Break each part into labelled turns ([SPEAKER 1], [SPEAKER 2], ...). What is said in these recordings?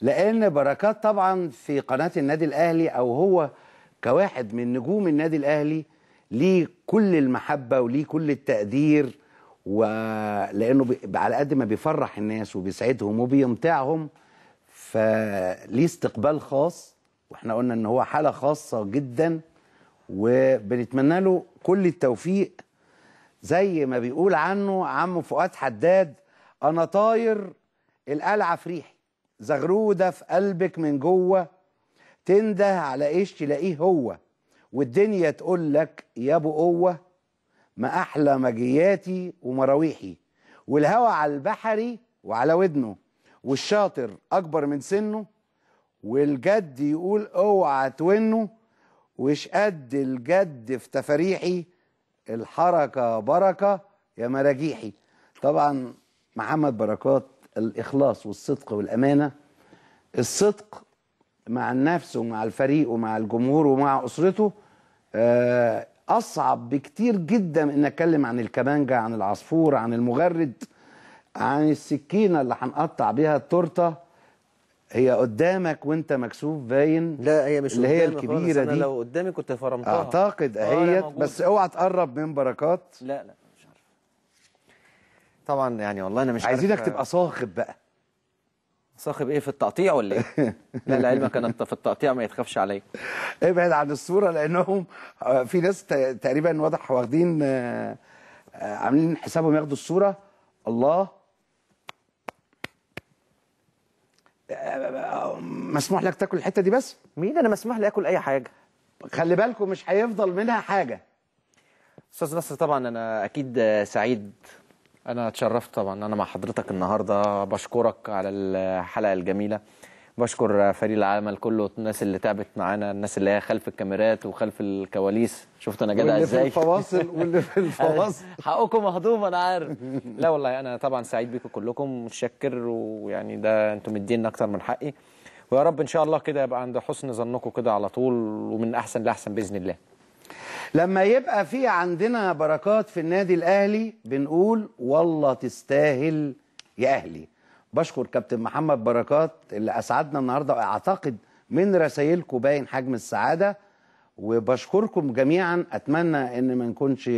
[SPEAKER 1] لان بركات طبعا في قناه النادي الاهلي او هو كواحد من نجوم النادي الاهلي ليه كل المحبه وليه كل التقدير ولانه على قد ما بيفرح الناس وبيسعدهم وبيمتعهم فليه استقبال خاص واحنا قلنا ان هو حاله خاصه جدا وبنتمنى له كل التوفيق زي ما بيقول عنه عمه فؤاد حداد انا طاير القلعه في ريحي زغروده في قلبك من جوه تنده على ايش تلاقيه هو والدنيا تقول لك يا ابو قوه ما احلى مجياتي ومراويحي والهوى على البحري وعلى ودنه والشاطر اكبر من سنه والجد يقول اوعى تونه وش قد الجد في تفاريحي الحركه بركه يا مراجيحي طبعا محمد بركات الإخلاص والصدق والأمانة الصدق مع النفس ومع الفريق ومع الجمهور ومع أسرته آه، أصعب بكتير جدا إن أتكلم عن الكمانجة عن العصفور عن المغرد عن السكينة اللي هنقطع بيها التورتة هي قدامك وانت مكسوف باين لا هي مش اللي هي الكبيره دي انا لو قدامي كنت فرمتها اعتقد اهيت بس اوعى تقرب من بركات لا لا
[SPEAKER 2] طبعا يعني والله انا مش عايزينك تبقى
[SPEAKER 1] صاخب بقى
[SPEAKER 2] صاخب ايه في التقطيع ولا ايه؟ لا لعلمك انا في التقطيع ما يتخافش عليا.
[SPEAKER 1] ابعد عن الصوره لانهم آه، في ناس تقريبا واضح واخدين آه، آه، عاملين حسابهم ياخدوا الصوره الله مسموح لك تاكل الحته دي بس؟ مين انا مسموح لي اكل اي حاجه؟ خلي بالكم مش هيفضل منها حاجه.
[SPEAKER 2] استاذ نصر طبعا انا اكيد سعيد انا اتشرفت طبعا انا مع حضرتك النهارده بشكرك على الحلقه الجميله بشكر فريق العمل كله الناس اللي تعبت معانا الناس اللي هي خلف الكاميرات وخلف الكواليس شفت انا جدع ازاي واللي في
[SPEAKER 1] الفواصل واللي في الفواصل
[SPEAKER 2] حقكم مهضوم انا عارف لا والله انا طبعا سعيد بيكم كلكم متشكر ويعني ده انتم مدينا اكتر من حقي ويا رب ان شاء الله كده يبقى عند حسن ظنكم كده على طول ومن احسن
[SPEAKER 1] لاحسن باذن الله لما يبقى في عندنا بركات في النادي الاهلي بنقول والله تستاهل يا اهلي بشكر كابتن محمد بركات اللي اسعدنا النهارده واعتقد من رسائلكم باين حجم السعاده وبشكركم جميعا اتمنى ان ما نكونش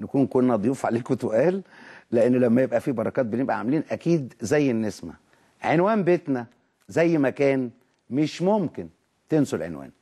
[SPEAKER 1] نكون كنا ضيوف عليكم تقال لان لما يبقى في بركات بنبقى عاملين اكيد زي النسمه عنوان بيتنا زي ما كان مش ممكن تنسوا العنوان